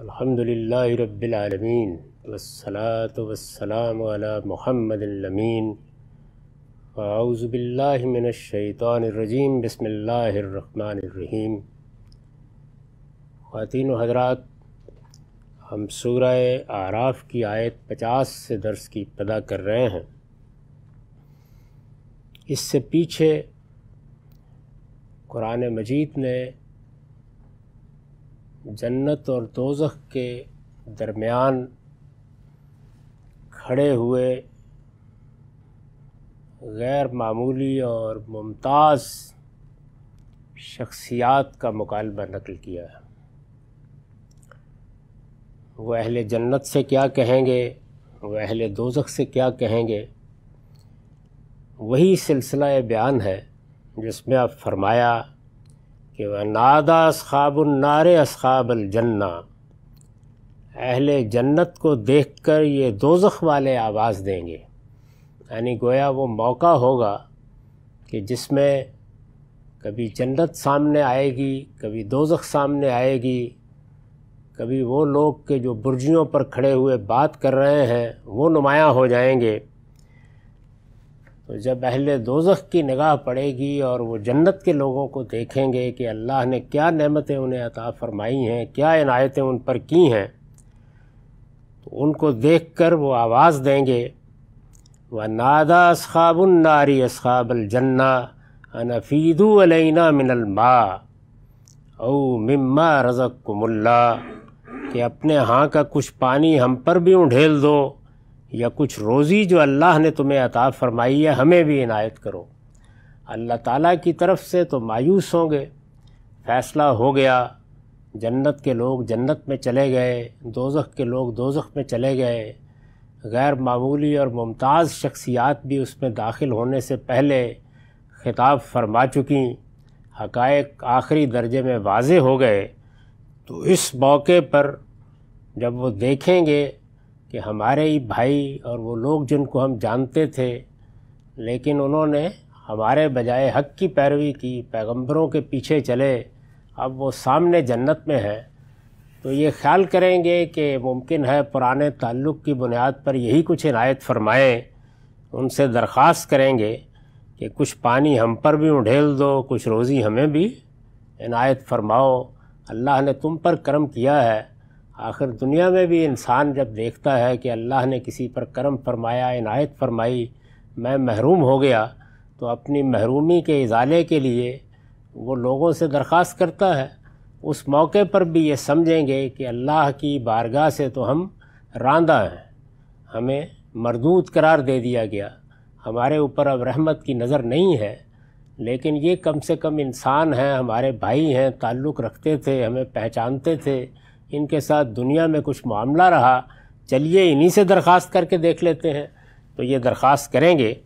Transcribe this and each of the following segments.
अल्हम्दुलिल्लाह रब्बिल आलमीन वस्सलात वस्सलाम अला मुहम्मद अमीन आउज़ुबिल्लाहि मिनश शैतानिर रजीम बिस्मिल्लाहिर रहमानिर रहीम ख़वातीन हजरात हम सूरह आराफ़ की आयत 50 से दर्स की पदा कर रहे हैं इससे पीछे कुरान मजीद ने जन्नत और दोजख के दरमियान खड़े हुए गैर मामूली और मुमताज़ शख्सियात का मुकालबा नकल किया है वह अहल जन्नत से क्या कहेंगे वह अहल दोजख से क्या कहेंगे वही सिलसिला बयान है जिसमें आप फरमाया कि वह नादा नारे असखाबल जन्ना अहल जन्नत को देख कर ये दोजख वाले आवाज़ देंगे यानी गोया वो मौका होगा कि जिसमें कभी जन्नत सामने आएगी कभी दोजख सामने आएगी कभी वो लोग के जो बुर्जियों पर खड़े हुए बात कर रहे हैं वो नुमाया हो जाएंगे तो जब अहल दोजख की निगाह पड़ेगी और वो जन्नत के लोगों को देखेंगे कि अल्लाह ने क्या नमतें उन्हें अता फ़रमाई हैं क्या इनायतें उन पर की हैं तो उनको देख कर वो आवाज़ देंगे व नादा नारी असखाबल जन्ना अनफीदू अलैना मिनलमा ओ मिम्मा रज़क कुमुल्ला कि अपने हाँ का कुछ पानी हम पर भी उंढेल दो या कुछ रोज़ी जो अल्लाह ने तुम्हें अता फरमाई है हमें भी इनायत करो अल्लाह ताला की तरफ से तो मायूस होंगे फ़ैसला हो गया जन्नत के लोग जन्नत में चले गए दोजख के लोग दोजख में चले गए गैर मामूली और मुमताज़ शख्सियात भी उसमें दाखिल होने से पहले खिताब फरमा चुकी हक आखिरी दर्जे में वाज हो गए तो इस मौके पर जब वो देखेंगे कि हमारे ही भाई और वो लोग जिनको हम जानते थे लेकिन उन्होंने हमारे बजाय हक की पैरवी की पैगंबरों के पीछे चले अब वो सामने जन्नत में है तो ये ख्याल करेंगे कि मुमकिन है पुराने ताल्लुक़ की बुनियाद पर यही कुछ इनायत फरमाएँ उनसे दरख्वास्त करेंगे कि कुछ पानी हम पर भी उढ़ेल दो कुछ रोज़ी हमें भी इनायत फरमाओ अल्लाह ने तुम पर करम किया है आखिर दुनिया में भी इंसान जब देखता है कि अल्लाह ने किसी पर करम फरमाया इनायत फरमाई मैं महरूम हो गया तो अपनी महरूमी के इजाले के लिए वो लोगों से दरख्वास्त करता है उस मौके पर भी ये समझेंगे कि अल्लाह की बारगाह से तो हम रांदा हैं हमें मरदूद करार दे दिया गया हमारे ऊपर अब रहमत की नज़र नहीं है लेकिन ये कम से कम इंसान हैं हमारे भाई हैं ताल्लुक़ रखते थे हमें पहचानते थे इनके साथ दुनिया में कुछ मामला रहा चलिए इन्हीं से दरख्वास्त करके देख लेते हैं तो ये दरख्वास्त करेंगे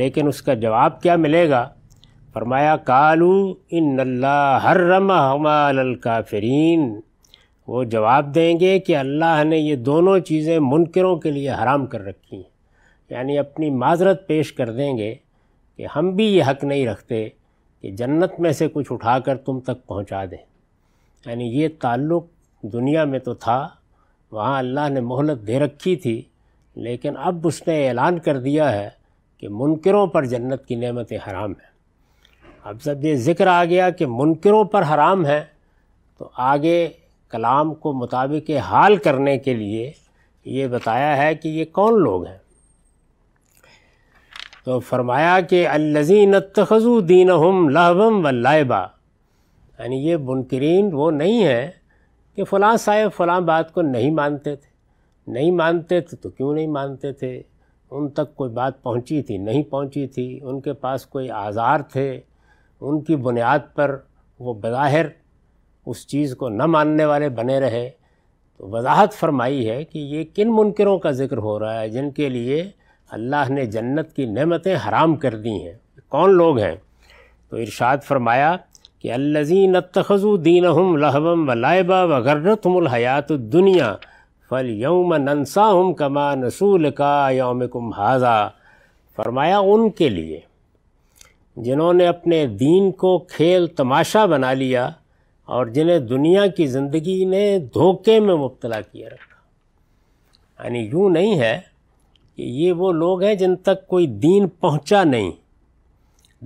लेकिन उसका जवाब क्या मिलेगा फरमाया कालू इन हर्रम हमाल काफरीन वो जवाब देंगे कि अल्लाह ने ये दोनों चीज़ें मुनकरों के लिए हराम कर रखी हैं यानी अपनी माजरत पेश कर देंगे कि हम भी ये हक नहीं रखते कि जन्नत में से कुछ उठाकर तुम तक पहुंचा दें यानी ये ताल्लुक़ दुनिया में तो था वहाँ अल्लाह ने मोहलत दे रखी थी लेकिन अब उसने ऐलान कर दिया है कि मुनकरों पर जन्नत की नेमतें हराम हैं अब जब ये ज़िक्र आ गया कि मुनकरों पर हराम है तो आगे कलाम को मुताबिक हाल करने के लिए ये बताया है कि ये कौन लोग हैं तो फरमाया कि अल्लजीन तखजू दीन हम लहबम व लाइबा यानी ये मुनकरीन वो नहीं हैं कि फ़लाँ साहब फ़लाँ बात को नहीं मानते थे नहीं मानते थे तो क्यों नहीं मानते थे उन तक कोई बात पहुंची थी नहीं पहुंची थी उनके पास कोई आज़ार थे उनकी बुनियाद पर वो बज़ाहिर उस चीज़ को न मानने वाले बने रहे तो वजाहत फरमाई है कि ये किन मुनकरों का ज़िक्र हो रहा है जिनके लिए अल्लाह ने जन्नत की नेमतें हराम कर दी हैं कौन लोग हैं तो इरशाद फरमाया कि अल्लजीन तखज़ु दीन हम लहबम व लाइबा व गर्रतमल हयात दुनिया फल यौम ननसा हम कमा नसूल का योम कुम हाजा फरमाया उनके लिए जिन्होंने अपने दीन को खेल तमाशा बना लिया और जिन्हें दुनिया की ज़िंदगी ने धोखे में मुबतला किया रखा यानी यूँ नहीं है कि ये वो लोग हैं जिन तक कोई दीन पहुँचा नहीं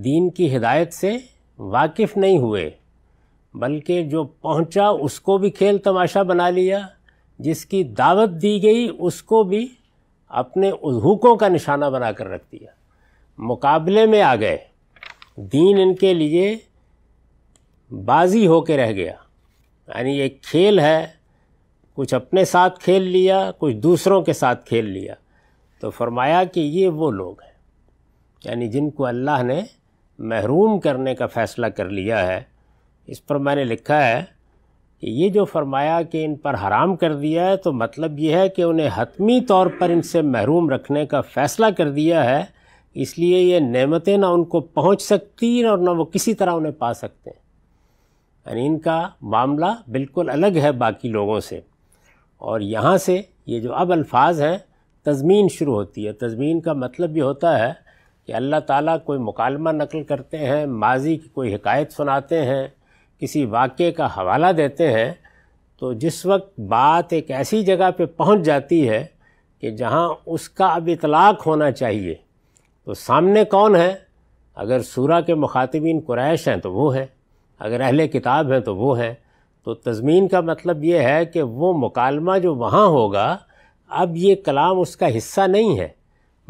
दीन की हिदायत से वाकिफ़ नहीं हुए बल्कि जो पहुंचा उसको भी खेल तमाशा बना लिया जिसकी दावत दी गई उसको भी अपने उजूकों का निशाना बना कर रख दिया मुकाबले में आ गए दीन इनके लिए बाजी होके रह गया यानी ये खेल है कुछ अपने साथ खेल लिया कुछ दूसरों के साथ खेल लिया तो फरमाया कि ये वो लोग हैं यानी जिनको अल्लाह ने महरूम करने का फ़ैसला कर लिया है इस पर मैंने लिखा है कि ये जो फरमाया कि इन पर हराम कर दिया है तो मतलब ये है कि उन्हें हतमी तौर पर इनसे महरूम रखने का फ़ैसला कर दिया है इसलिए ये नेमतें ना उनको पहुंच सकती और ना वो किसी तरह उन्हें पा सकते हैं यानी इनका मामला बिल्कुल अलग है बाकी लोगों से और यहाँ से ये जो अब अल्फाज हैं तजमीन शुरू होती है तजमीन का मतलब ये होता है कि अल्लाह ताला कोई मुकालमा नकल करते हैं माजी की कोई हकायत सुनाते हैं किसी वाक़े का हवाला देते हैं तो जिस वक्त बात एक ऐसी जगह पे पहुंच जाती है कि जहां उसका अब इतलाक़ होना चाहिए तो सामने कौन है अगर सूरा के मुखातबिन कुरैश हैं तो वो है अगर अहल किताब हैं तो वो है तो तज़मीन का मतलब ये है कि वो मुकालमा जो वहाँ होगा अब ये कलाम उसका हिस्सा नहीं है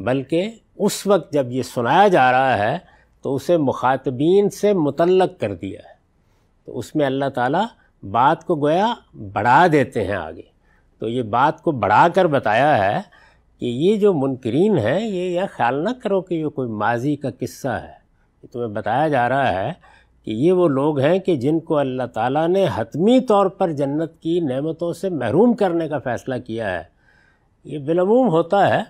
बल्कि उस वक्त जब ये सुनाया जा रहा है तो उसे मुखातबीन से मुतलक कर दिया है तो उसमें अल्लाह ताला बात को गोया बढ़ा देते हैं आगे तो ये बात को बढ़ा कर बताया है कि ये जो मुनकरीन हैं ये यह ख्याल ना करो कि ये कोई माजी का किस्सा है तो तुम्हें बताया जा रहा है कि ये वो लोग हैं कि जिनको अल्लाह ताला ने हतमी तौर पर जन्नत की नेमतों से महरूम करने का फ़ैसला किया है ये बिलमूम होता है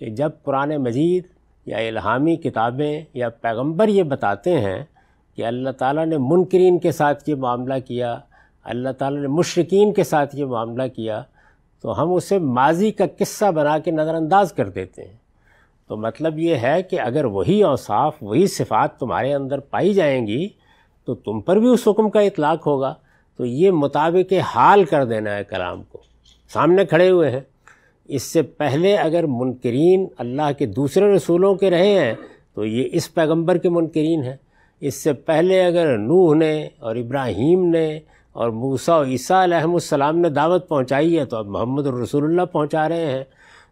कि जब कुरान मजीद या इल्हामी किताबें या पैगंबर ये बताते हैं कि अल्लाह ताला ने मुनकरीन के साथ ये मामला किया अल्लाह ताला ने मुशरकिन के साथ ये मामला किया तो हम उसे माजी का किस्सा बना के नज़रअंदाज कर देते हैं तो मतलब ये है कि अगर वही औसाफ वही सिफात तुम्हारे अंदर पाई जाएंगी तो तुम पर भी उस हुक्म का इतलाक़ होगा तो ये मुताबिक हाल कर देना है कलाम को सामने खड़े हुए हैं इससे पहले अगर मुनकरीन अल्लाह के दूसरे रसूलों के रहे हैं तो ये इस पैगंबर के मुनकरीन हैं इससे पहले अगर नूह ने और इब्राहीम ने और मूसा और ईसा अलैहिस्सलाम ने दावत पहुंचाई है तो अब मोहम्मद रसूलुल्लाह पहुंचा रहे हैं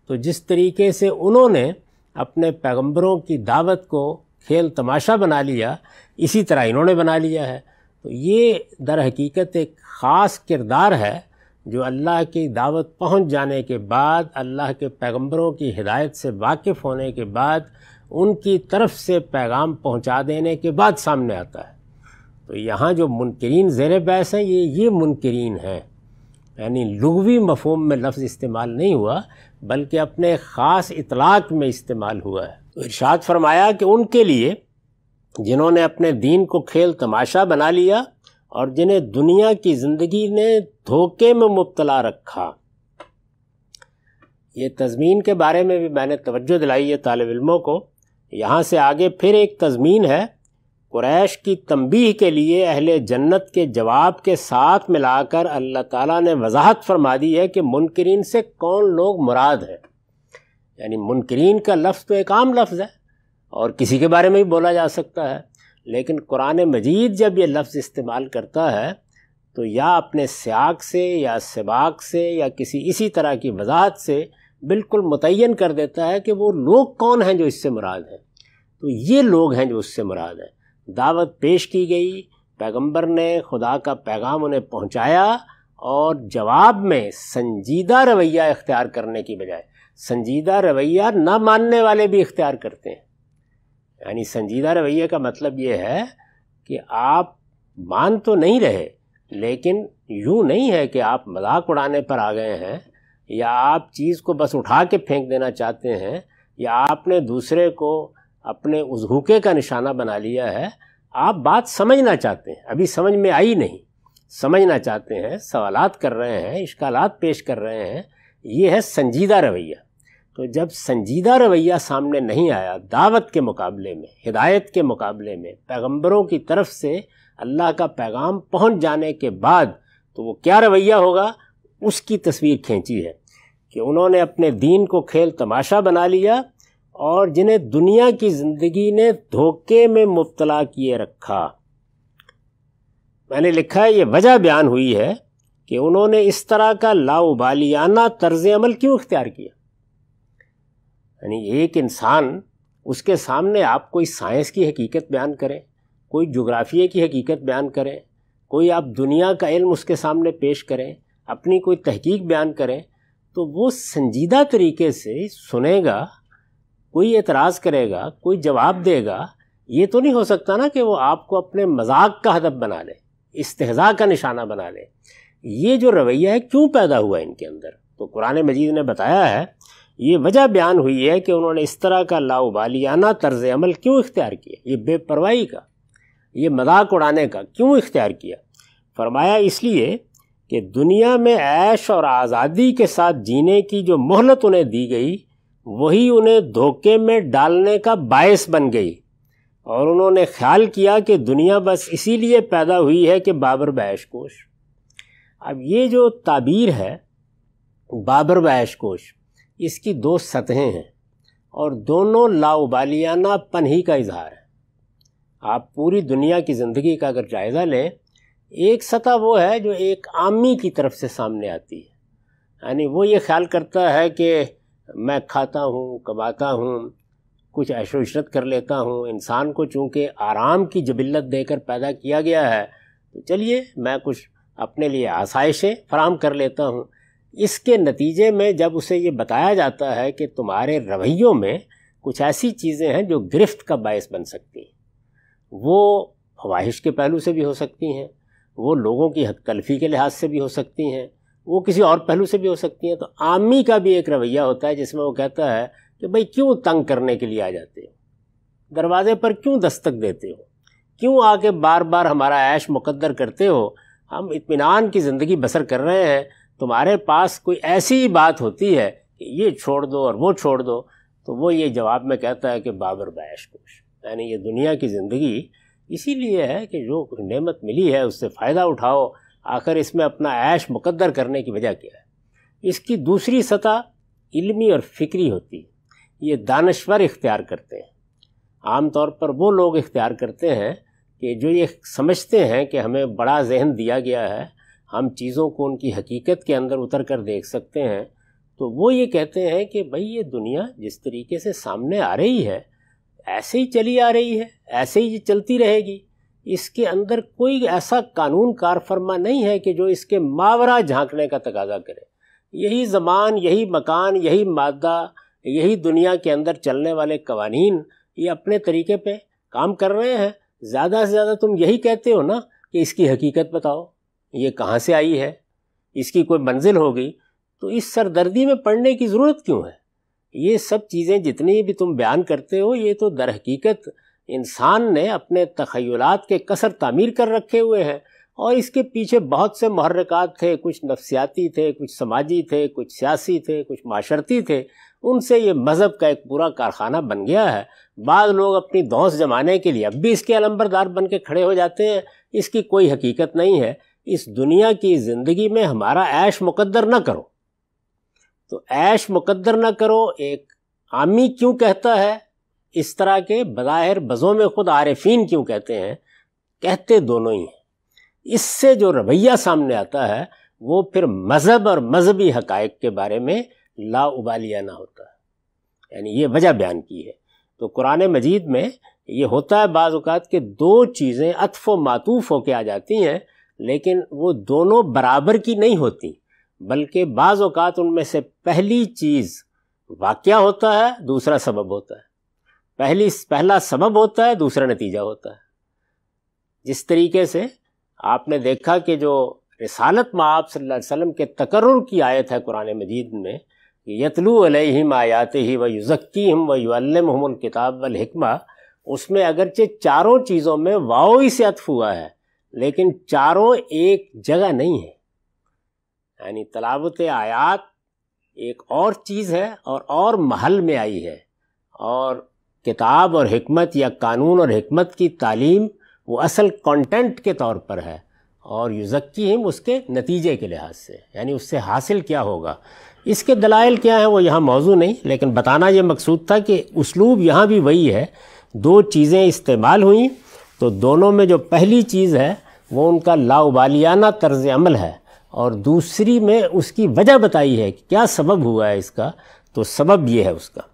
तो जिस तरीके से उन्होंने अपने पैगंबरों की दावत को खेल तमाशा बना लिया इसी तरह इन्होंने बना लिया है तो ये दर हकीकत एक ख़ास किरदार है जो अल्लाह की दावत पहुंच जाने के बाद अल्लाह के पैगंबरों की हिदायत से वाकिफ़ होने के बाद उनकी तरफ से पैगाम पहुंचा देने के बाद सामने आता है तो यहाँ जो मुनकरीन ज़ेर बैस हैं ये ये मुनकरीन हैं यानी लघवी मफहम में लफ्ज़ इस्तेमाल नहीं हुआ बल्कि अपने ख़ास इतलाक़ में इस्तेमाल हुआ है तो इर्शाद फरमाया कि उनके लिए जिन्होंने अपने दीन को खेल तमाशा बना लिया और जिन्हें दुनिया की ज़िंदगी ने धोखे में मुबतला रखा ये तजमीन के बारे में भी मैंने तवज्जो दिलाई है तालब इलमों को यहाँ से आगे फिर एक तजमीन है क्रैश की तंबीह के लिए अहले जन्नत के जवाब के साथ मिलाकर अल्लाह ताला ने वजाहत फरमा दी है कि मुनकरीन से कौन लोग मुराद हैं यानी मुनकरीन का लफ्ज़ तो एक आम लफ्ज़ है और किसी के बारे में भी बोला जा सकता है लेकिन कुरान मजीद जब ये लफ्ज़ इस्तेमाल करता है तो या अपने स्याक से या सबाक से या किसी इसी तरह की वजाहत से बिल्कुल मुतन कर देता है कि वो लोग कौन हैं जो इससे मुराद हैं तो ये लोग हैं जो उससे मुराद हैं दावत पेश की गई पैगंबर ने खुदा का पैगाम उन्हें पहुंचाया और जवाब में संजीदा रवैया इख्तियार करने की बजाय संजीदा रवैया ना मानने वाले भी इख्तियार करते हैं यानी संजीदा रवैये का मतलब ये है कि आप मान तो नहीं रहे लेकिन यूँ नहीं है कि आप मजाक उड़ाने पर आ गए हैं या आप चीज़ को बस उठा के फेंक देना चाहते हैं या आपने दूसरे को अपने उस हुके का निशाना बना लिया है आप बात समझना चाहते हैं अभी समझ में आई नहीं समझना चाहते हैं सवालात कर रहे हैं इश्कालात पेश कर रहे हैं ये है संजीदा रवैया तो जब संजीदा रवैया सामने नहीं आया दावत के मुकाबले में हिदायत के मुकाबले में पैगंबरों की तरफ से अल्लाह का पैगाम पहुंच जाने के बाद तो वो क्या रवैया होगा उसकी तस्वीर खींची है कि उन्होंने अपने दीन को खेल तमाशा बना लिया और जिन्हें दुनिया की ज़िंदगी ने धोखे में मुबतला किए रखा मैंने लिखा है ये वजह बयान हुई है कि उन्होंने इस तरह का लाउबालियाना तर्ज अमल क्यों इख्तियार किया यानी एक इंसान उसके सामने आप कोई साइंस की हकीकत बयान करें कोई जुग्राफिए की हकीकत बयान करें कोई आप दुनिया का इल्म उसके सामने पेश करें अपनी कोई तहकीक बयान करें तो वो संजीदा तरीके से सुनेगा कोई एतराज़ करेगा कोई जवाब देगा ये तो नहीं हो सकता ना कि वो आपको अपने मजाक का हदब बना ले इस्तेजा का निशाना बना ले ये जो रवैया है क्यों पैदा हुआ इनके अंदर तो कुरान मजीद ने बताया है ये वजह बयान हुई है कि उन्होंने इस तरह का लाउबालियाना तर्ज अमल क्यों इख्तियार किया ये बेपरवाही का ये मजाक उड़ाने का क्यों इख्तियार किया फरमाया इसलिए कि दुनिया में ऐश और आज़ादी के साथ जीने की जो मोहलत उन्हें दी गई वही उन्हें धोखे में डालने का बायस बन गई और उन्होंने ख्याल किया कि दुनिया बस इसीलिए पैदा हुई है कि बाबर बैश कोश अब ये जो ताबीर है बाबर बैश कोश इसकी दो सतहें हैं और दोनों पन ही का इजहार है आप पूरी दुनिया की ज़िंदगी का अगर जायज़ा लें एक सतह वो है जो एक आमी की तरफ से सामने आती है यानी वो ये ख्याल करता है कि मैं खाता हूँ कमाता हूँ कुछ ऐशोशरत कर लेता हूँ इंसान को चूँकि आराम की जबिलत देकर पैदा किया गया है तो चलिए मैं कुछ अपने लिए आसाइशें फराम कर लेता हूँ इसके नतीजे में जब उसे ये बताया जाता है कि तुम्हारे रवैयों में कुछ ऐसी चीज़ें हैं जो गिरफ्त का बायस बन सकती हैं वो ख्वाहिश के पहलू से भी हो सकती हैं वो लोगों की हक तलफी के लिहाज से भी हो सकती हैं वो किसी और पहलू से भी हो सकती हैं तो आमी का भी एक रवैया होता है जिसमें वो कहता है कि भाई क्यों तंग करने के लिए आ जाते हो दरवाजे पर क्यों दस्तक देते हो क्यों आके बार बार हमारा ऐश मुकद्दर करते हो हम इतमान की ज़िंदगी बसर कर रहे हैं तुम्हारे पास कोई ऐसी बात होती है कि ये छोड़ दो और वो छोड़ दो तो वो ये जवाब में कहता है कि बाबर बैश कोश यानी ये दुनिया की ज़िंदगी इसीलिए है कि जो नेमत मिली है उससे फ़ायदा उठाओ आखिर इसमें अपना ऐश मुकद्दर करने की वजह क्या है इसकी दूसरी सतह इल्मी और फिक्री होती है ये दानश्वर इख्तियार करते हैं आम तौर पर वो लोग इख्तियार करते हैं कि जो ये समझते हैं कि हमें बड़ा जहन दिया गया है हम चीज़ों को उनकी हकीकत के अंदर उतर कर देख सकते हैं तो वो ये कहते हैं कि भाई ये दुनिया जिस तरीके से सामने आ रही है ऐसे ही चली आ रही है ऐसे ही चलती रहेगी इसके अंदर कोई ऐसा कानून कार फरमा नहीं है कि जो इसके मावरा झांकने का तकाजा करे यही ज़मान यही मकान यही मादा यही दुनिया के अंदर चलने वाले कवानीन ये अपने तरीके पे काम कर रहे हैं ज़्यादा से ज़्यादा तुम यही कहते हो ना कि इसकी हकीकत बताओ ये कहाँ से आई है इसकी कोई मंजिल होगी तो इस सरदर्दी में पढ़ने की ज़रूरत क्यों है ये सब चीज़ें जितनी भी तुम बयान करते हो ये तो दर हकीकत इंसान ने अपने तखयलात के कसर तामीर कर रखे हुए हैं और इसके पीछे बहुत से महरकत थे कुछ नफसियाती थे कुछ समाजी थे कुछ सियासी थे कुछ माशरती थे उनसे ये मज़हब का एक पूरा कारखाना बन गया है बाद लोग अपनी दौस जमाने के लिए अब भी इसके अलम्बरदार बन के खड़े हो जाते हैं इसकी कोई हकीकत नहीं है इस दुनिया की ज़िंदगी में हमारा ऐश मुकद्दर ना करो तो ऐश मुकद्दर ना करो एक आमी क्यों कहता है इस तरह के बज़ाहिर बज़ों में ख़ुद आरफीन क्यों कहते हैं कहते दोनों ही हैं इससे जो रवैया सामने आता है वो फिर मज़हब और मजहबी हकायक के बारे में ना होता है यानी ये वजह बयान की है तो कुरान मजीद में ये होता है बाज़ात कि दो चीज़ें अतफ़ मातूफ़ होके आ जाती हैं लेकिन वो दोनों बराबर की नहीं होती बल्कि बाज़ अवत उनमें से पहली चीज़ वाक़ होता है दूसरा सबब होता है पहली पहला सबब होता है दूसरा नतीजा होता है जिस तरीके से आपने देखा कि जो रसालत माप आप अलैहि के तकर्र की आयत है कुरान मजीद में यतलू अलैहिम आयात ही व युज़क्की हम व हम किताब वलहिकमा उसमें अगरचे चारों चीज़ों में वाओ ही से अतफ हुआ है लेकिन चारों एक जगह नहीं है यानी तलावत आयात एक और चीज़ है और और महल में आई है और किताब और हमत या कानून और हमत की तालीम वो असल कंटेंट के तौर पर है और युजक्की हम उसके नतीजे के लिहाज से यानी उससे हासिल क्या होगा इसके दलाइल क्या हैं वो यहाँ मौजू नहीं लेकिन बताना ये मकसूद था कि उसलूब यहाँ भी वही है दो चीज़ें इस्तेमाल हुई तो दोनों में जो पहली चीज़ है वो उनका लाउबालियाना तर्ज अमल है और दूसरी में उसकी वजह बताई है कि क्या सबब हुआ है इसका तो सबब ये है उसका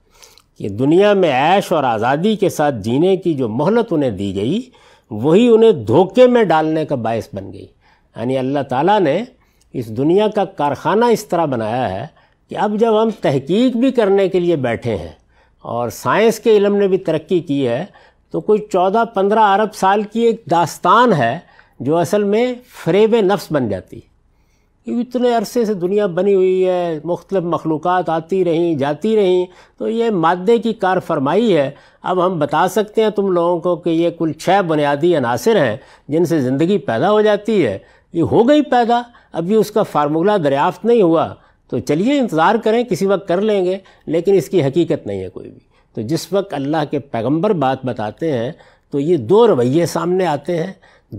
कि दुनिया में ऐश और आज़ादी के साथ जीने की जो मोहलत उन्हें दी गई वही उन्हें धोखे में डालने का बायस बन गई यानी अल्लाह ताला ने इस दुनिया का कारखाना इस तरह बनाया है कि अब जब हम तहकीक भी करने के लिए बैठे हैं और साइंस के इलम ने भी तरक्की की है तो कोई चौदह पंद्रह अरब साल की एक दास्तान है जो असल में फ्रेब नफ्स बन जाती है क्योंकि इतने अरसे से दुनिया बनी हुई है मुख्तलिफ मखलूक आती रहीं जाती रहीं तो ये मादे की कार फरमाई है अब हम बता सकते हैं तुम लोगों को कि ये कुल छः बुनियादी अनासर हैं जिनसे ज़िंदगी पैदा हो जाती है ये हो गई पैदा अभी उसका फार्मूला दरियाफ्त नहीं हुआ तो चलिए इंतज़ार करें किसी वक्त कर लेंगे लेकिन इसकी हकीकत नहीं है कोई भी तो जिस वक्त अल्लाह के पैगंबर बात बताते हैं तो ये दो रवैये सामने आते हैं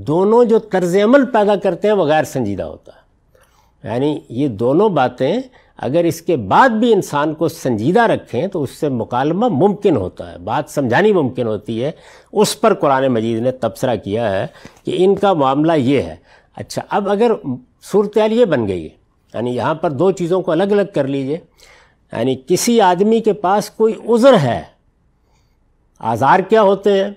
दोनों जो तर्ज अमल पैदा करते हैं वो गैर संजीदा होता है यानी ये दोनों बातें अगर इसके बाद भी इंसान को संजीदा रखें तो उससे मुकालमा मुमकिन होता है बात समझानी मुमकिन होती है उस पर कुरान मजीद ने तबसरा किया है कि इनका मामला ये है अच्छा अब अगर सूरत ये बन गई है यानी यहाँ पर दो चीज़ों को अलग अलग कर लीजिए यानी किसी आदमी के पास कोई उज़र है आज़ार क्या होते हैं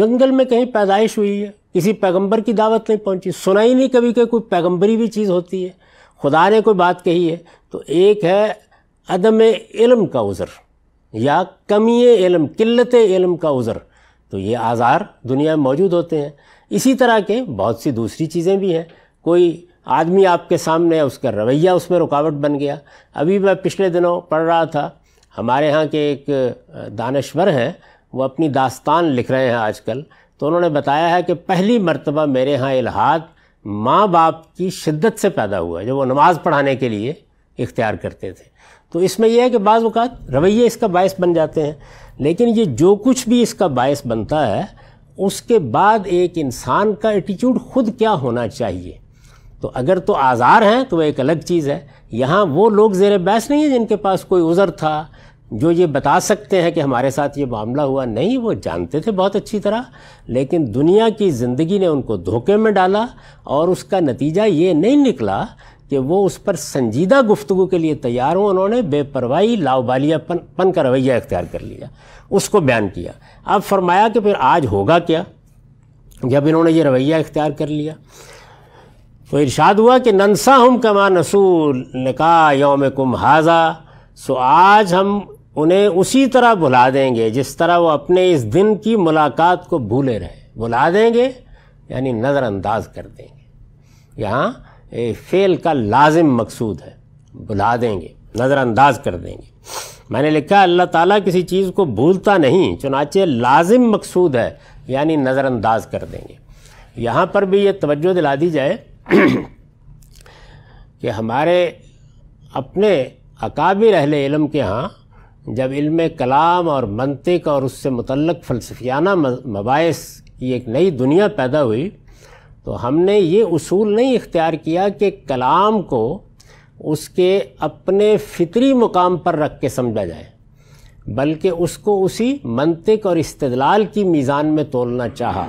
जंगल में कहीं पैदाइश हुई है किसी पैगंबर की दावत नहीं पहुंची सुना ही नहीं कभी कभी कोई पैगंबरी भी चीज़ होती है खुदा ने कोई बात कही है तो एक है अदम इलम का उज़र या कमी इलम किल्लत इलम का उज़र तो ये आज़ार दुनिया में मौजूद होते हैं इसी तरह के बहुत सी दूसरी चीज़ें भी हैं कोई आदमी आपके सामने है उसका रवैया उसमें रुकावट बन गया अभी मैं पिछले दिनों पढ़ रहा था हमारे यहाँ के एक दानश्वर हैं वो अपनी दास्तान लिख रहे हैं आजकल तो उन्होंने बताया है कि पहली मर्तबा मेरे यहाँ इलाहाद माँ बाप की शिद्दत से पैदा हुआ जब वो नमाज़ पढ़ाने के लिए इख्तियार करते थे तो इसमें यह है कि बाज़ अवत रवैये इसका बायस बन जाते हैं लेकिन ये जो कुछ भी इसका बायस बनता है उसके बाद एक इंसान का एटीट्यूड खुद क्या होना चाहिए तो अगर तो आज़ार हैं तो वह एक अलग चीज़ है यहाँ वो लोग जेर बैस नहीं हैं जिनके पास कोई उज़र था जो ये बता सकते हैं कि हमारे साथ ये मामला हुआ नहीं वो जानते थे बहुत अच्छी तरह लेकिन दुनिया की ज़िंदगी ने उनको धोखे में डाला और उसका नतीजा ये नहीं निकला कि वो उस पर संजीदा गुफ्तु के लिए तैयार हों उन्होंने बेपरवाही लावबालियापन पन का रवैया इख्तियार कर लिया उसको बयान किया अब फरमाया कि फिर आज होगा क्या जब इन्होंने ये रवैया इख्तियार कर लिया तो इर्शाद हुआ कि ननसा हम कमा नसूल निका योम कुम हाजा सो आज हम उन्हें उसी तरह भुला देंगे जिस तरह वो अपने इस दिन की मुलाकात को भूले रहे भुला देंगे यानी नज़रअंदाज कर देंगे यहाँ फेल का लाजिम मकसूद है भुला देंगे नज़रअंदाज कर देंगे मैंने लिखा अल्लाह ताला किसी चीज़ को भूलता नहीं चुनाचे लाजिम मकसूद है यानी नज़रअंदाज कर देंगे यहाँ पर भी ये तवज्जो दिला दी जाए कि हमारे अपने अकाबिर अहल इलम के यहाँ जब इल्म कलाम और मनतिक और उससे मुतलक फ़लसफियाना मबास की एक नई दुनिया पैदा हुई तो हमने ये उसूल नहीं इख्तियार किया कि कलाम को उसके अपने फितरी मुकाम पर रख के समझा जाए बल्कि उसको उसी मनतिक और इस्तलाल की मीज़ान में तोलना चाहा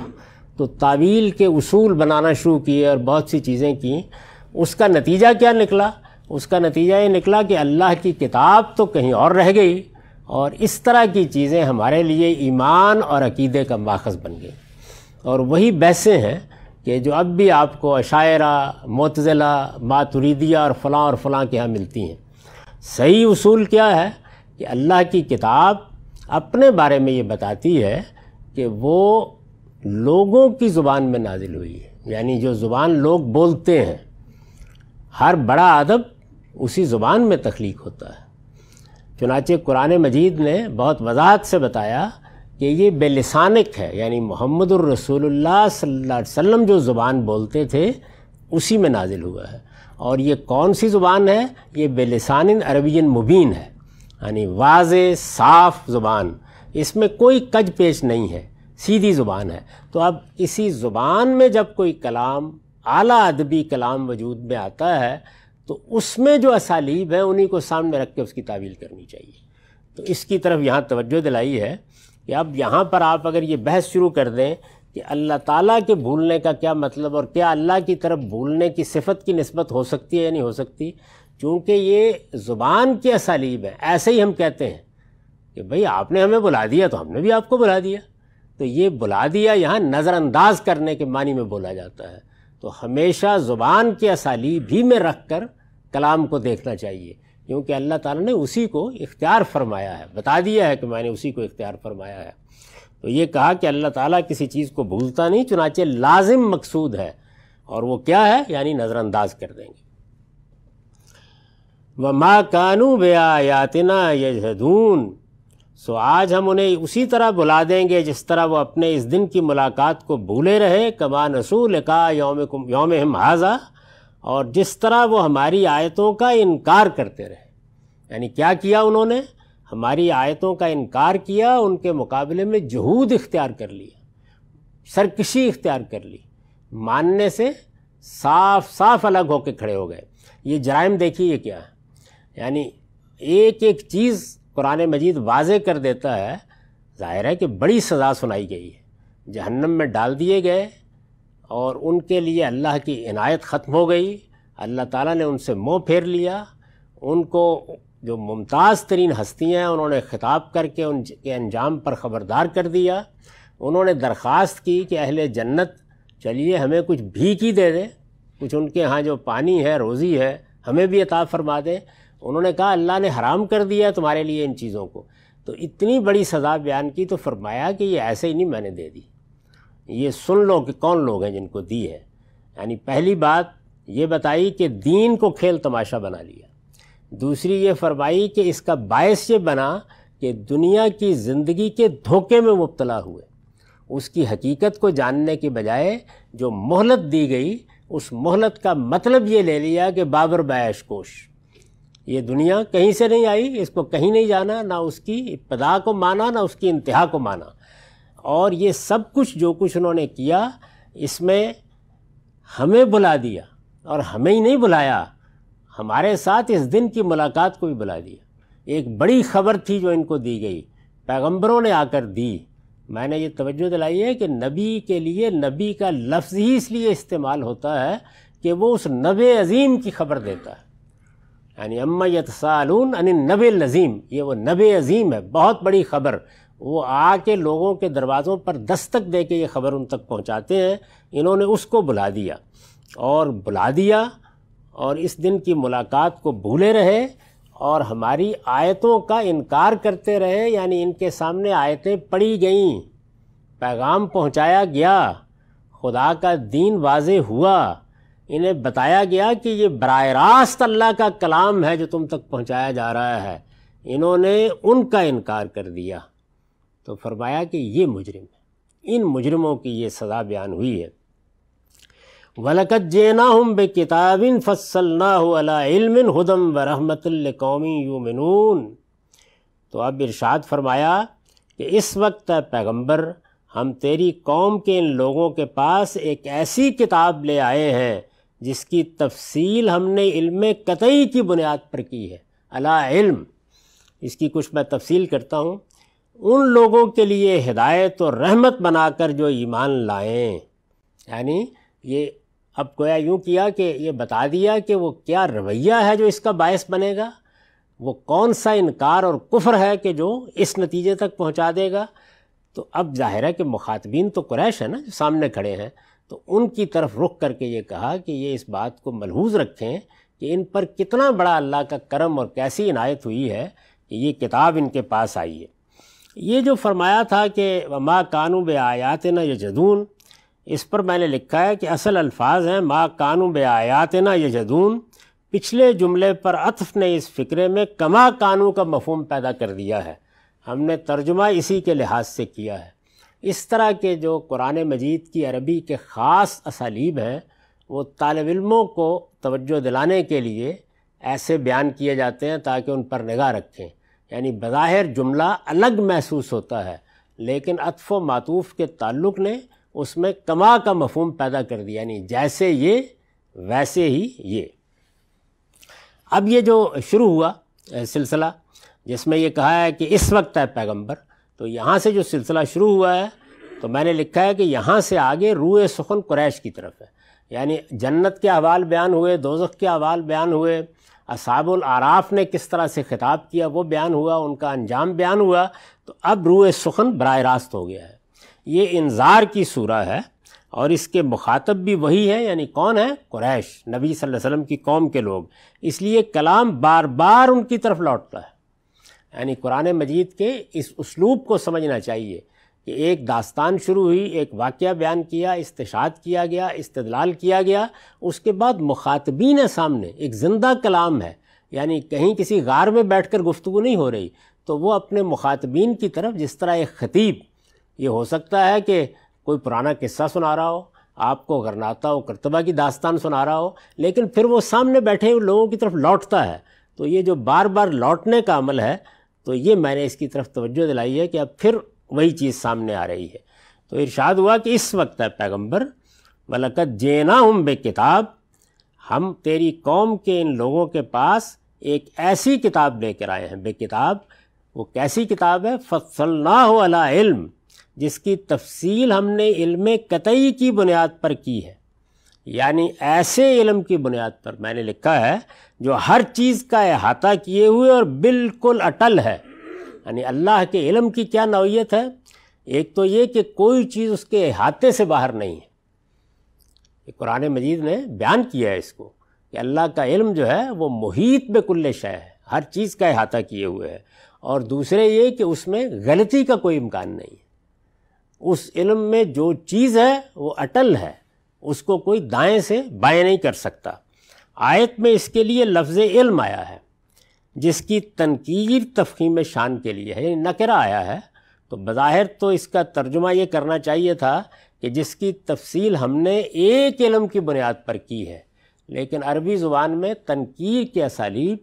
तो तावील के उसूल बनाना शुरू किए और बहुत सी चीज़ें की उसका नतीजा क्या निकला उसका नतीजा ये निकला कि अल्लाह की किताब तो कहीं और रह गई और इस तरह की चीज़ें हमारे लिए ईमान और अकीदे का माखज़ बन गई और वही बहसें हैं कि जो अब भी आपको अशायरा मतज़ला मातुरीदिया और फ़लाँ और फ़लाँ के यहाँ मिलती हैं सही उसूल क्या है कि अल्लाह की किताब अपने बारे में ये बताती है कि वो लोगों की ज़ुबान में नाजिल हुई है यानी जो ज़ुबान लोग बोलते हैं हर बड़ा अदब उसी ज़ुबान में तख्लीक होता है चुनाचे कुरान मजीद ने बहुत वजाहत से बताया कि ये बेलिसानक है यानी मोहम्मद रसूलुल्लाह सल्लल्लाहु अलैहि वसल्लम जो ज़ुबान बोलते थे उसी में नाजिल हुआ है और ये कौन सी ज़ुबान है ये बेलिसान अरबियन मुबीन है यानी वाज साफ़ ज़ुबान इसमें कोई कज पेश नहीं है सीधी ज़ुबान है तो अब इसी ज़ुबान में जब कोई कलाम आला अदबी कलाम वजूद में आता है तो उसमें जो असालीब है उन्हीं को सामने रख के उसकी तावील करनी चाहिए तो इसकी तरफ यहाँ तवज्जो दिलाई है कि अब यहाँ पर आप अगर ये बहस शुरू कर दें कि अल्लाह ताला के भूलने का क्या मतलब और क्या अल्लाह की तरफ भूलने की सिफत की नस्बत हो सकती है या नहीं हो सकती चूँकि ये ज़ुबान के असालीब है ऐसे ही हम कहते हैं कि भाई आपने हमें बुला दिया तो हमने भी आपको बुला दिया तो ये बुला दिया यहाँ नज़रअंदाज करने के मानी में बोला जाता है तो हमेशा ज़ुबान के असाली भी में रख कर कलाम को देखना चाहिए क्योंकि अल्लाह ताला ने उसी को इख्तियार फरमाया है बता दिया है कि मैंने उसी को इख्तियार फरमाया है तो ये कहा कि अल्लाह ताला किसी चीज़ को भूलता नहीं चुनाचे लाजिम मकसूद है और वो क्या है यानी नज़रअंदाज कर देंगे व माँ कानू आयातना यजहदून सो आज हम उन्हें उसी तरह बुला देंगे जिस तरह वो अपने इस दिन की मुलाकात को भूले रहे कमा नसूल का योम योम हाजा और जिस तरह वो हमारी आयतों का इनकार करते रहे यानी क्या किया उन्होंने हमारी आयतों का इनकार किया उनके मुकाबले में जहूद इख्तियार कर लिया सरकशी इख्तियार कर ली मानने से साफ साफ अलग होकर खड़े हो गए ये जराइम देखिए क्या है यानी एक एक चीज़ कुरान मजीद वाज कर देता है ज़ाहिर है कि बड़ी सज़ा सुनाई गई है जहन्नम में डाल दिए गए और उनके लिए अल्लाह की इनायत ख़त्म हो गई अल्लाह ताला ने उनसे मुँह फेर लिया उनको जो मुमताज़ तरीन हस्तियाँ हैं उन्होंने ख़िताब करके उनके अंजाम पर ख़बरदार कर दिया उन्होंने दरख्वास्त की कि अहले जन्नत चलिए हमें कुछ भीख ही दे दें कुछ उनके यहाँ जो पानी है रोज़ी है हमें भी अता फरमा दें उन्होंने कहा अल्लाह ने हराम कर दिया तुम्हारे लिए इन चीज़ों को तो इतनी बड़ी सज़ा बयान की तो फरमाया कि ये ऐसे ही नहीं मैंने दे दी ये सुन लो कि कौन लोग हैं जिनको दी है यानी पहली बात ये बताई कि दीन को खेल तमाशा बना लिया दूसरी ये फरमाई कि इसका बायस ये बना कि दुनिया की ज़िंदगी के धोखे में मुबतला हुए उसकी हकीकत को जानने के बजाय जो मोहलत दी गई उस मोहलत का मतलब ये ले लिया कि बाबर बैश कोश ये दुनिया कहीं से नहीं आई इसको कहीं नहीं जाना ना उसकी इब्तदा को माना ना उसकी इंतहा को माना और ये सब कुछ जो कुछ उन्होंने किया इसमें हमें बुला दिया और हमें ही नहीं बुलाया हमारे साथ इस दिन की मुलाकात को भी बुला दिया एक बड़ी खबर थी जो इनको दी गई पैगंबरों ने आकर दी मैंने ये तवज्जो दिलाई है कि नबी के लिए नबी का लफ्ज़ ही इसलिए इस्तेमाल होता है कि वो उस नब अज़ीम की खबर देता है यानी अम्मा यतसालून अन नब नज़ीम ये वो नब अज़ीम है बहुत बड़ी खबर वो आके लोगों के दरवाज़ों पर दस्तक दे के ये ख़बर उन तक पहुँचाते हैं इन्होंने उसको बुला दिया और बुला दिया और इस दिन की मुलाकात को भूले रहे और हमारी आयतों का इनकार करते रहे यानी इनके सामने आयतें पड़ी गईं पैगाम पहुंचाया गया खुदा का दीन वाज हुआ इन्हें बताया गया कि ये बर रास्त अल्लाह का कलाम है जो तुम तक पहुँचाया जा रहा है इन्होंने उनका इनकार कर दिया तो फरमाया कि ये मुजरिम है इन मुजरमों की ये सज़ा बयान हुई है वलकत जेना हम बे किताबिन फसलना हदम व रहमत कौमी यूमिनून तो अब इरशाद फरमाया कि इस वक्त पैगंबर हम तेरी कौम के इन लोगों के पास एक ऐसी किताब ले आए हैं जिसकी तफसील हमने इल्म कतई की बुनियाद पर की है अला इल्म इसकी कुछ मैं तफसील करता हूँ उन लोगों के लिए हिदायत और रहमत बनाकर जो ईमान लाएं यानी ये अब गोया यूँ किया कि ये बता दिया कि वो क्या रवैया है जो इसका बायस बनेगा वो कौन सा इनकार और कुफ्र है कि जो इस नतीजे तक पहुँचा देगा तो अब जाहिर है कि मुखातबीन तो क्रैश है ना जो सामने खड़े हैं तो उनकी तरफ रुख करके ये कहा कि ये इस बात को मलहूज रखें कि इन पर कितना बड़ा अल्लाह का करम और कैसी इनायत हुई है कि ये किताब इनके पास आई है ये जो फरमाया था कि माँ कानू बे आयात ना जदून इस पर मैंने लिखा है कि असल अल्फाज हैं माँ कानू बे आयात ना जदून पिछले जुमले पर अतफ ने इस फ़िक्रे में कमा कानू का मफहम पैदा कर दिया है हमने तर्जुमा इसी के लिहाज से किया है इस तरह के जो कुरान मजीद की अरबी के ख़ास असालीब हैं वो तालब को तवज्जो दिलाने के लिए ऐसे बयान किए जाते हैं ताकि उन पर निगाह रखें यानी बज़ाहिर जुमला अलग महसूस होता है लेकिन अतफ़ मातूफ़ के ताल्लुक ने उसमें कमा का मफहम पैदा कर दिया यानी जैसे ये वैसे ही ये अब ये जो शुरू हुआ सिलसिला जिसमें ये कहा है कि इस वक्त है पैगंबर तो यहाँ से जो सिलसिला शुरू हुआ है तो मैंने लिखा है कि यहाँ से आगे रूए सुखन क्रैश की तरफ है यानी जन्नत के हवाल बयान हुए दोजख के हवाल बयान हुए असाबुल आराफ ने किस तरह से ख़िताब किया वो बयान हुआ उनका अंजाम बयान हुआ तो अब रूए सुखन बरह रास्त हो गया है ये इंजार की सूरह है और इसके मुखातब भी वही है यानी कौन है कुरैश नबी सल्लल्लाहु अलैहि वसल्लम की कौम के लोग इसलिए कलाम बार बार उनकी तरफ लौटता है यानी कुरान मजीद के इस उसलूब को समझना चाहिए कि एक दास्तान शुरू हुई एक वाक्य बयान किया इस्तेशाद किया गया इस्तदलाल किया गया उसके बाद मुखातबीन सामने एक ज़िंदा कलाम है यानी कहीं किसी गार में बैठ कर गुफ्तु नहीं हो रही तो वो अपने मुखातबीन की तरफ जिस तरह एक ख़तीब ये हो सकता है कि कोई पुराना किस्सा सुना रहा हो आपको गरनाता और करतबा की दास्तान सुना रहा हो लेकिन फिर वो सामने बैठे लोगों की तरफ लौटता है तो ये जो बार बार लौटने का अमल है तो ये मैंने इसकी तरफ तवज्जो दिलाई है कि अब फिर वही चीज़ सामने आ रही है तो इरशाद हुआ कि इस वक्त है पैगम्बर वलकत जेना हम बे किताब हम तेरी कौम के इन लोगों के पास एक ऐसी किताब लेकर आए हैं बे किताब वो कैसी किताब है फसलना अला इल्म जिसकी तफसील हमने इल्म कतई की बुनियाद पर की है यानी ऐसे इलम की बुनियाद पर मैंने लिखा है जो हर चीज़ का अहाता किए हुए और बिल्कुल अटल है यानी अल्लाह के इलम की क्या नौीयत है एक तो ये कि कोई चीज़ उसके अहाते से बाहर नहीं है कुरान मजीद ने बयान किया है इसको कि अल्लाह का इलम जो है वो मुहित में कुल्ल शय है हर चीज़ का अहाता किए हुए है और दूसरे ये कि उसमें गलती का कोई इम्कान नहीं है उस इलम में जो चीज़ है वो अटल है उसको कोई दाएं से बाएं नहीं कर सकता आयत में इसके लिए लफ्ज़ इल्म आया है जिसकी तनकीर तफहीम शान के लिए है नकरा आया है तो बज़ाहिर तो इसका तर्जुमा ये करना चाहिए था कि जिसकी तफसील हमने एक इलम की बुनियाद पर की है लेकिन अरबी ज़ुबान में तनकीर के असालीब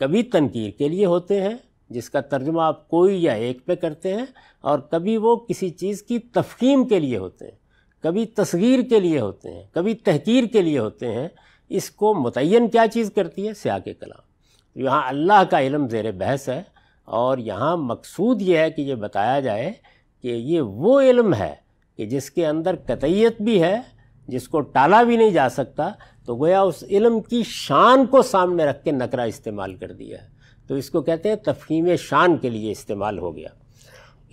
कभी तनकीर के लिए होते हैं जिसका तर्जुमा आप कोई या एक पे करते हैं और कभी वो किसी चीज़ की तफहीम के लिए होते हैं कभी तस्गीर के लिए होते हैं कभी तहकीर के लिए होते हैं इसको मुतन क्या चीज़ करती है स्या के कलाम तो यहाँ अल्लाह का इलम ज़ेर बहस है और यहाँ मकसूद ये है कि ये बताया जाए कि ये वो इलम है कि जिसके अंदर कतयत भी है जिसको टाला भी नहीं जा सकता तो गोया उस इलम की शान को सामने रख के नकरा इस्तेमाल कर दिया तो इसको कहते हैं तफहीम शान के लिए इस्तेमाल हो गया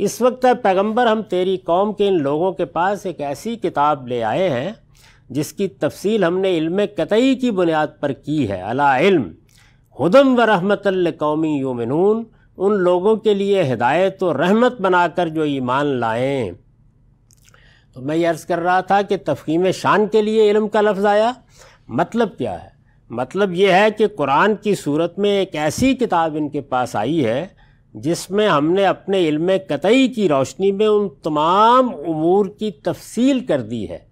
इस वक्त पैगंबर हम तेरी कौम के इन लोगों के पास एक ऐसी किताब ले आए हैं जिसकी तफसील हमने इल्म कतई की बुनियाद पर की है अलाम हदम व रहमत कौमी यूमिन उन लोगों के लिए हिदायत व रहमत बनाकर जो ईमान लाएं तो मैं ये अर्ज़ कर रहा था कि तफहीम शान के लिए इल्म का लफ्ज़ आया मतलब क्या है मतलब ये है कि कुरान की सूरत में एक ऐसी किताब इनके पास आई है जिसमें हमने अपने इल्म कतई की रोशनी में उन तमाम अमूर की तफसील कर दी है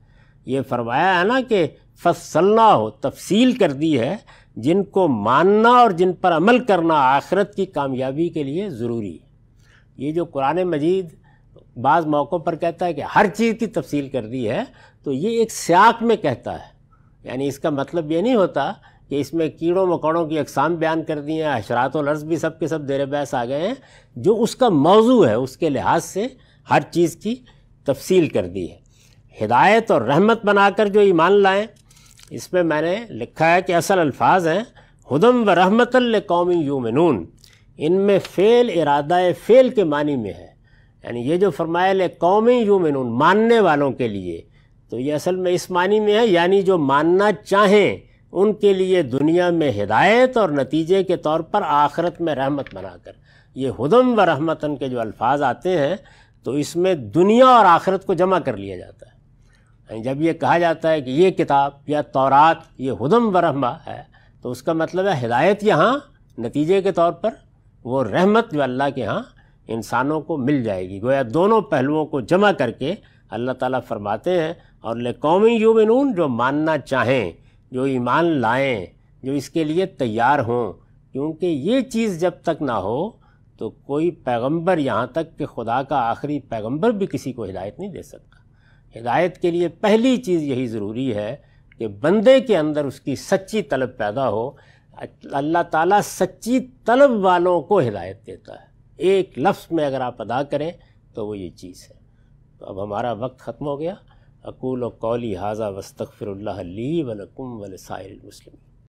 ये फरमाया है ना कि फसलना हो तफसील कर दी है जिनको मानना और जिन पर अमल करना आखरत की कामयाबी के लिए ज़रूरी है ये जो कुरान मजीद बाज़ मौक़ों पर कहता है कि हर चीज़ की तफसील कर दी है तो ये एक सियाक में कहता है यानी इसका मतलब ये नहीं होता कि इसमें कीड़ों मकोड़ों की अकसाम बयान कर दी हैं अशरात और लर्ज भी सब के सब देर बहस आ गए हैं जो उसका मौजू है उसके लिहाज से हर चीज़ की तफसील कर दी है हिदायत और रहमत बनाकर जो ईमान लाएँ इसमें मैंने लिखा है कि असल अल्फाज हैं हदम व रहमतल कौमी इन इनमें फ़ेल इरादा फ़ेल के मानी में है यानी ये जो फरमाया ले कौमी यूमिन मानने वालों के लिए तो ये असल में इस मानी में है यानी जो मानना चाहें उनके लिए दुनिया में हिदायत और नतीजे के तौर पर आखरत में रहमत बनाकर ये हदम व रहमतन के जो अल्फाज आते हैं तो इसमें दुनिया और आखरत को जमा कर लिया जाता है जब ये कहा जाता है कि ये किताब या तौरात ये हदम व रहमा है तो उसका मतलब है हिदायत यहाँ नतीजे के तौर पर वो रहमत जो अल्लाह के यहाँ इंसानों को मिल जाएगी गोया दोनों पहलुओं को जमा करके अल्लाह ताला फरमाते हैं और ले कौमी यूमिनून जो मानना चाहें जो ईमान लाएं जो इसके लिए तैयार हों क्योंकि ये चीज़ जब तक ना हो तो कोई पैगंबर यहाँ तक कि खुदा का आखिरी पैगंबर भी किसी को हिदायत नहीं दे सकता हिदायत के लिए पहली चीज़ यही ज़रूरी है कि बंदे के अंदर उसकी सच्ची तलब पैदा हो अल्लाह ताला सच्ची तलब वालों को हिदायत देता है एक लफ्ज़ में अगर आप अदा करें तो वो ये चीज़ है तो अब हमारा वक्त ख़त्म हो गया अकूल कौली हाजा वस्तफ़िर ली वलकुम वलसाइल मुस्लिम